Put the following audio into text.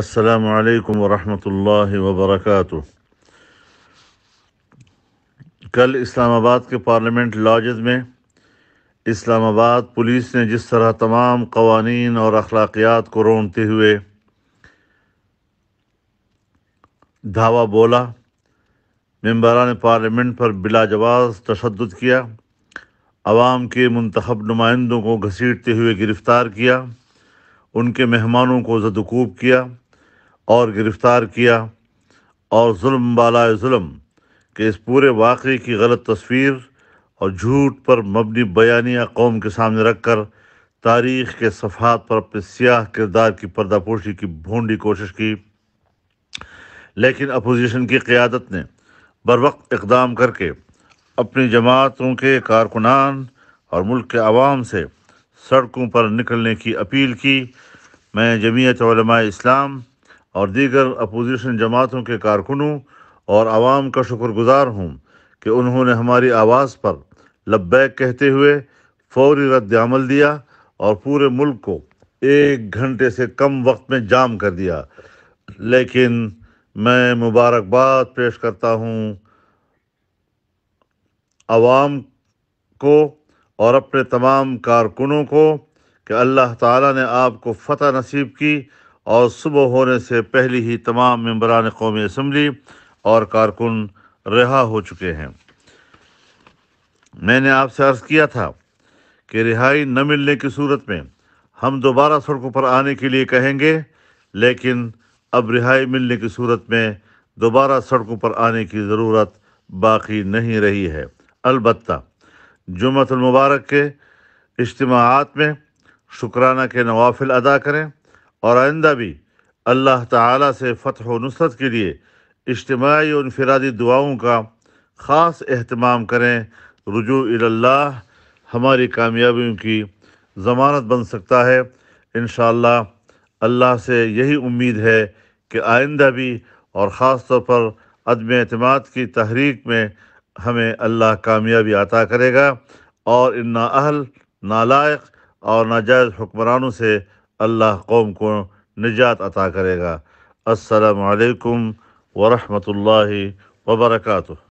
السلام علیکم ورحمۃ اللہ وبرکاتہ کل اسلام آباد کے پارلیمنٹ لاجز میں اسلام آباد پولیس نے جس طرح تمام قوانین اور اخلاقیات کو رونتے ہوئے دھاوا بولا ممبران پارلیمنٹ پر بلا جواز تشدد کیا عوام کے منتخب نمائندوں کو گھسیٹتے ہوئے گرفتار کیا ان کے مہمانوں کو زدکوب کیا اور گرفتار کیا اور ظلم بالائے ظلم کے اس پورے واقعے کی غلط تصویر اور جھوٹ پر مبنی بیانیہ قوم کے سامنے رکھ کر تاریخ کے صفحات پر اپنے سیاہ کردار کی پردہ پوشی کی بھونڈی کوشش کی لیکن اپوزیشن کی قیادت نے بروقت اقدام کر کے اپنی جماعتوں کے کارکنان اور ملک کے عوام سے سڑکوں پر نکلنے کی اپیل کی میں جمعیت علماء اسلام اور دیگر اپوزیشن جماعتوں کے کارکنوں اور عوام کا شکر گزار ہوں کہ انہوں نے ہماری آواز پر لبیک کہتے ہوئے فوری رد عمل دیا اور پورے ملک کو ایک گھنٹے سے کم وقت میں جام کر دیا لیکن میں مبارکباد پیش کرتا ہوں عوام کو اور اپنے تمام کارکنوں کو کہ اللہ تعالیٰ نے آپ کو فتح نصیب کی اور صبح ہونے سے پہلی ہی تمام ممبران قومی اسمبلی اور کارکن رہا ہو چکے ہیں میں نے آپ سے عرض کیا تھا کہ رہائی نہ ملنے کی صورت میں ہم دوبارہ سڑکوں پر آنے کے لیے کہیں گے لیکن اب رہائی ملنے کی صورت میں دوبارہ سڑکوں پر آنے کی ضرورت باقی نہیں رہی ہے البتہ جمعہ المبارک کے اجتماعات میں شکرانہ کے نوافل ادا کریں اور آئندہ بھی اللہ تعالیٰ سے فتح و نصرت کے لیے اجتماعی و انفرادی دعاؤں کا خاص اہتمام کریں رجوع اللہ ہماری کامیابیوں کی ضمانت بن سکتا ہے انشاءاللہ اللہ سے یہی امید ہے کہ آئندہ بھی اور خاص طور پر عدم اعتماد کی تحریک میں ہمیں اللہ کامیابی عطا کرے گا اور ان نااہل نالائق اور ناجائز حکمرانوں سے اللہ قوم کو نجات عطا کرے گا السلام علیکم ورحمۃ اللہ وبرکاتہ